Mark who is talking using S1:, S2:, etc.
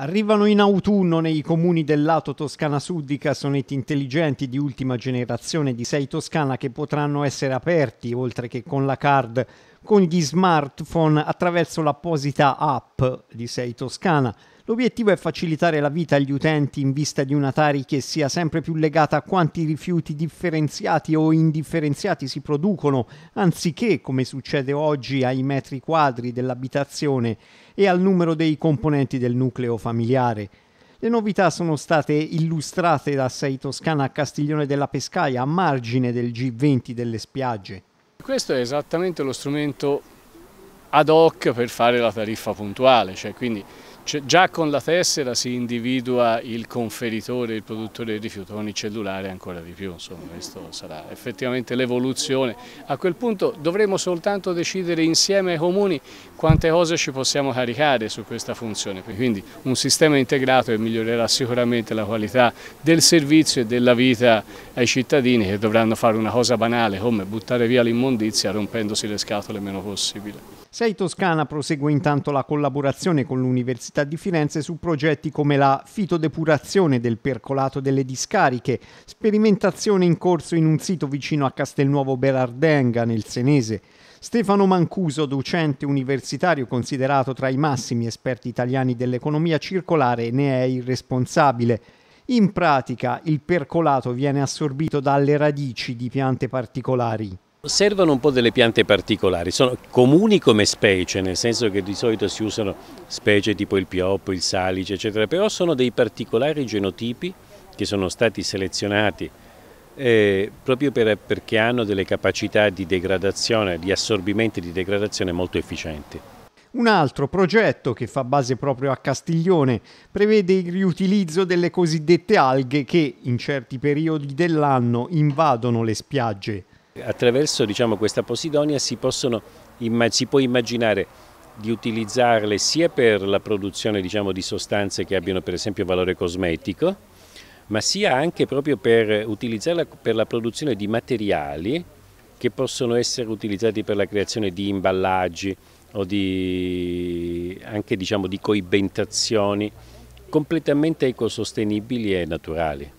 S1: Arrivano in autunno nei comuni del lato Toscana Sud i cassonetti intelligenti di ultima generazione di 6 Toscana che potranno essere aperti, oltre che con la card, con gli smartphone attraverso l'apposita app di Sei Toscana. L'obiettivo è facilitare la vita agli utenti in vista di una Tari che sia sempre più legata a quanti rifiuti differenziati o indifferenziati si producono, anziché, come succede oggi, ai metri quadri dell'abitazione e al numero dei componenti del nucleo familiare. Le novità sono state illustrate da Sei Toscana a Castiglione della Pescaia a margine del G20 delle spiagge
S2: questo è esattamente lo strumento ad hoc per fare la tariffa puntuale, cioè quindi cioè, già con la tessera si individua il conferitore, il produttore del rifiuto, con il cellulare ancora di più, insomma, questo sarà effettivamente l'evoluzione. A quel punto dovremo soltanto decidere insieme ai comuni quante cose ci possiamo caricare su questa funzione, quindi un sistema integrato che migliorerà sicuramente la qualità del servizio e della vita ai cittadini che dovranno fare una cosa banale come buttare via l'immondizia rompendosi le scatole meno possibile.
S1: Sei Toscana prosegue intanto la collaborazione con l'Università di Firenze su progetti come la fitodepurazione del percolato delle discariche, sperimentazione in corso in un sito vicino a Castelnuovo Berardenga nel Senese. Stefano Mancuso, docente universitario considerato tra i massimi esperti italiani dell'economia circolare, ne è il responsabile. In pratica il percolato viene assorbito dalle radici di piante particolari.
S3: Servono un po' delle piante particolari, sono comuni come specie, nel senso che di solito si usano specie tipo il pioppo, il salice, eccetera, però sono dei particolari genotipi che sono stati selezionati eh, proprio per, perché hanno delle capacità di degradazione, di assorbimento e di degradazione molto efficienti.
S1: Un altro progetto che fa base proprio a Castiglione prevede il riutilizzo delle cosiddette alghe che in certi periodi dell'anno invadono le spiagge.
S3: Attraverso diciamo, questa posidonia si, possono, si, può immaginare di utilizzarle sia per la produzione diciamo, di sostanze che abbiano per esempio valore cosmetico, ma sia anche proprio per utilizzarla per la produzione di materiali che possono essere utilizzati per la creazione di imballaggi o di, anche diciamo, di coibentazioni completamente ecosostenibili e naturali.